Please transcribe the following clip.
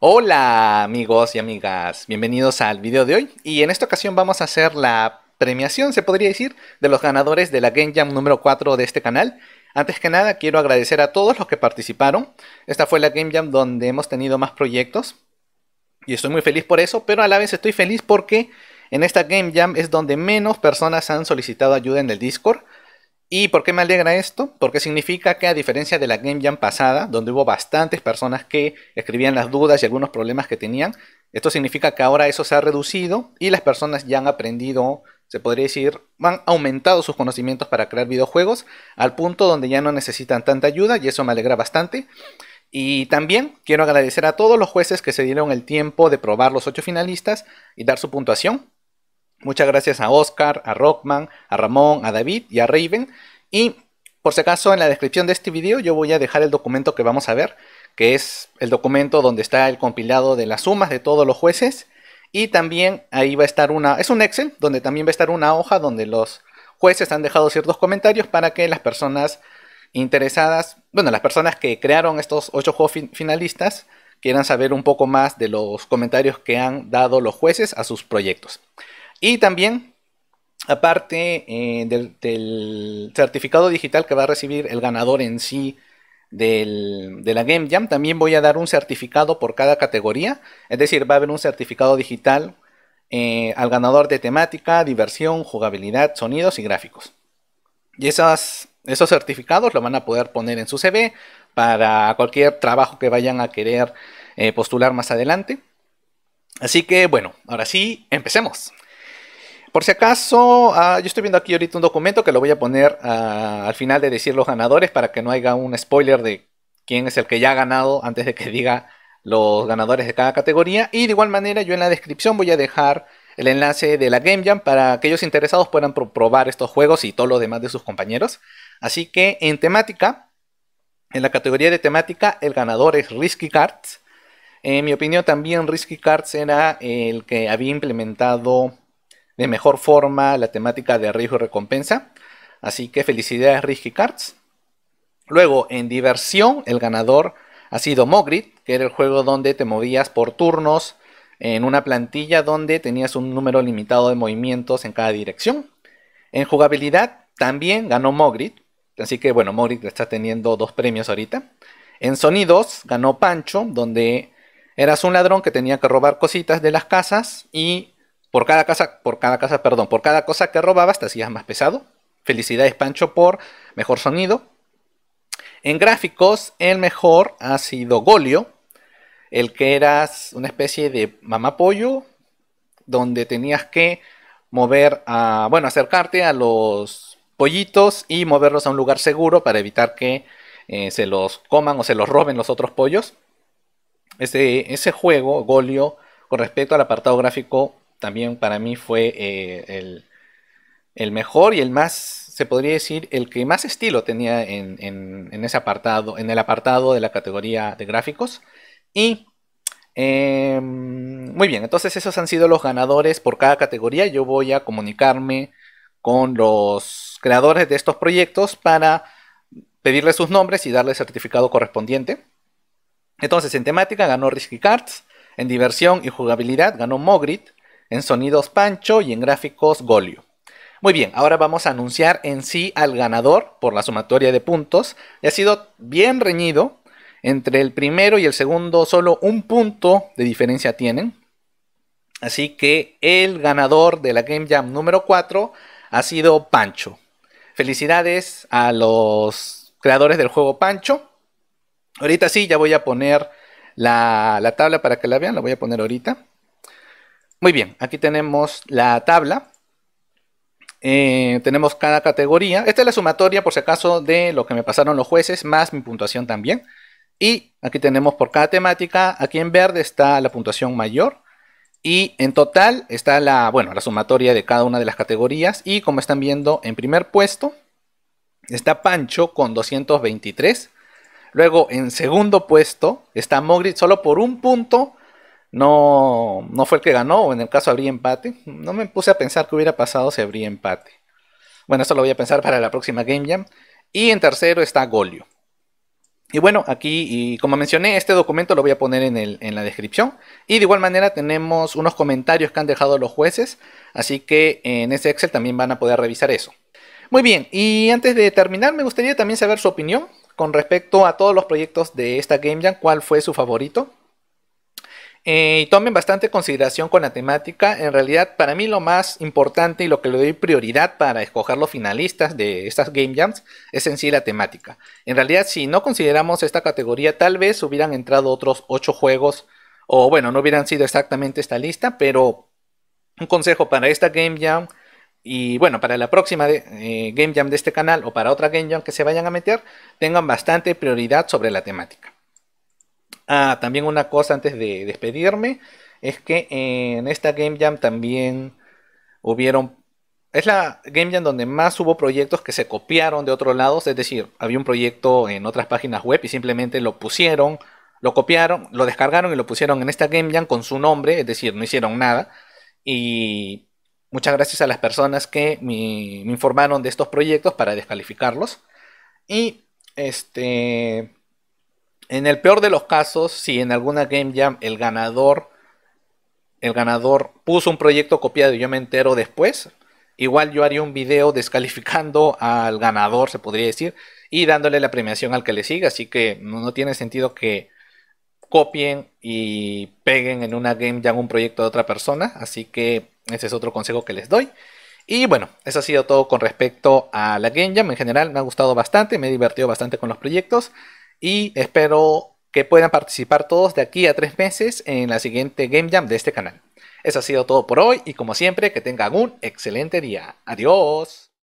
Hola amigos y amigas, bienvenidos al video de hoy y en esta ocasión vamos a hacer la premiación, se podría decir, de los ganadores de la Game Jam número 4 de este canal. Antes que nada quiero agradecer a todos los que participaron, esta fue la Game Jam donde hemos tenido más proyectos y estoy muy feliz por eso, pero a la vez estoy feliz porque en esta Game Jam es donde menos personas han solicitado ayuda en el Discord ¿Y por qué me alegra esto? Porque significa que a diferencia de la Game Jam pasada, donde hubo bastantes personas que escribían las dudas y algunos problemas que tenían, esto significa que ahora eso se ha reducido y las personas ya han aprendido, se podría decir, han aumentado sus conocimientos para crear videojuegos al punto donde ya no necesitan tanta ayuda y eso me alegra bastante. Y también quiero agradecer a todos los jueces que se dieron el tiempo de probar los ocho finalistas y dar su puntuación. Muchas gracias a Oscar, a Rockman, a Ramón, a David y a Raven. Y por si acaso en la descripción de este video yo voy a dejar el documento que vamos a ver, que es el documento donde está el compilado de las sumas de todos los jueces. Y también ahí va a estar una, es un Excel, donde también va a estar una hoja donde los jueces han dejado ciertos comentarios para que las personas interesadas, bueno, las personas que crearon estos ocho juegos finalistas, quieran saber un poco más de los comentarios que han dado los jueces a sus proyectos. Y también, aparte eh, del, certificado digital que va a recibir el ganador en sí de la Game Jam, también voy a dar un certificado por cada categoría. Es decir, va a haber un certificado digital eh, al ganador de temática, diversión, jugabilidad, sonidos y gráficos. Y esos certificados lo van a poder poner en su CV para cualquier trabajo que vayan a querer eh, postular más adelante. Así que bueno, ahora sí, empecemos. Por si acaso, ah, yo estoy viendo aquí ahorita un documento que lo voy a poner ah, al final de decir los ganadores para que no haya un spoiler de quién es el que ya ha ganado antes de que diga los ganadores de cada categoría. Y de igual manera yo en la descripción voy a dejar el enlace de la Game Jam para aquellos interesados puedan probar estos juegos y todo lo demás de sus compañeros. Así que en temática, en la categoría de temática, el ganador es Risky Cards. En mi opinión también Risky Cards era el que había implementado de mejor forma la temática de riesgo y recompensa. Así que felicidades Risky Cards. Luego, en diversión, el ganador ha sido Mogrit, que era el juego donde te movías por turnos en una plantilla donde tenías un número limitado de movimientos en cada dirección. En jugabilidad también ganó Mogrit, así que bueno, Mogrit está teniendo dos premios ahorita. En sonidos ganó Pancho, donde eras un ladrón que tenía que robar cositas de las casas y por cada casa, por cada casa, perdón, por cada cosa que robabas te hacías más pesado. Felicidades Pancho por mejor sonido. En gráficos, el mejor ha sido Golio, el que eras una especie de mamá pollo, donde tenías que mover a, bueno, acercarte a los pollitos y moverlos a un lugar seguro para evitar que eh, se los coman o se los roben los otros pollos. Ese, ese juego, Golio, con respecto al apartado gráfico, también para mí fue eh, el, el, mejor y el más, se podría decir, el que más estilo tenía en, en, ese apartado, en el apartado de la categoría de gráficos. Y em, muy bien, entonces esos han sido los ganadores por cada categoría. Yo voy a comunicarme con los creadores de estos proyectos para pedirles sus nombres y darles el certificado correspondiente. Entonces, en temática ganó Risky Cards, en diversión y jugabilidad ganó Mogrit, en sonidos Pancho y en gráficos Golio. Muy bien, ahora vamos a anunciar en sí al ganador por la sumatoria de puntos. Y ha sido bien reñido. Entre el primero y el segundo solo un punto de diferencia tienen. Así que el ganador de la Game Jam número 4 ha sido Pancho. Felicidades a los creadores del juego Pancho. Ahorita sí, ya voy a poner la, la tabla para que la vean. La voy a poner ahorita. Muy bien, aquí tenemos la tabla. Eh, tenemos cada categoría. Esta es la sumatoria, por si acaso, de lo que me pasaron los jueces, más mi puntuación también. Y aquí tenemos por cada temática, aquí en verde está la puntuación mayor. Y en total está la, bueno, la sumatoria de cada una de las categorías. Y como están viendo, en primer puesto está Pancho con 223. Luego en segundo puesto está Mogrit solo por un punto no, fue el que ganó, O en el caso habría empate. No me puse a pensar qué hubiera pasado si habría empate. Bueno, eso lo voy a pensar para la próxima Game Jam. Y en tercero está Golio. Y bueno, aquí, y como mencioné, este documento lo voy a poner en, en la descripción. Y de igual manera tenemos unos comentarios que han dejado los jueces, así que en ese Excel también van a poder revisar eso. Muy bien, y antes de terminar me gustaría también saber su opinión con respecto a todos los proyectos de esta Game Jam, cuál fue su favorito. Eh, y tomen bastante consideración con la temática. En realidad, para mí lo más importante y lo que le doy prioridad para escoger los finalistas de estas Game Jams es en sí la temática. En realidad, si no consideramos esta categoría, tal vez hubieran entrado otros 8 juegos o bueno, no hubieran sido exactamente esta lista, pero un consejo para esta Game Jam y bueno, para la próxima eh, Game Jam de este canal o para otra Game Jam que se vayan a meter, tengan bastante prioridad sobre la temática. Ah, también una cosa antes de despedirme, es que en esta Game Jam también hubieron... Es la Game Jam donde más hubo proyectos que se copiaron de otros lados, es decir, había un proyecto en otras páginas web y simplemente lo pusieron, lo copiaron, lo descargaron y lo pusieron en esta Game Jam con su nombre, es decir, no hicieron nada. Y muchas gracias a las personas que me, me informaron de estos proyectos para descalificarlos. Y este en el peor de los casos, si en alguna Game Jam el ganador, el ganador puso un proyecto copiado y yo me entero después, igual yo haría un video descalificando al ganador, se podría decir, y dándole la premiación al que le siga. Así que no tiene sentido que copien y peguen en una Game Jam un proyecto de otra persona. Así que ese es otro consejo que les doy. Y bueno, eso ha sido todo con respecto a la Game Jam. En general me ha gustado bastante, me he divertido bastante con los proyectos y espero que puedan participar todos de aquí a tres meses en la siguiente Game Jam de este canal. Eso ha sido todo por hoy y como siempre que tengan un excelente día. Adiós.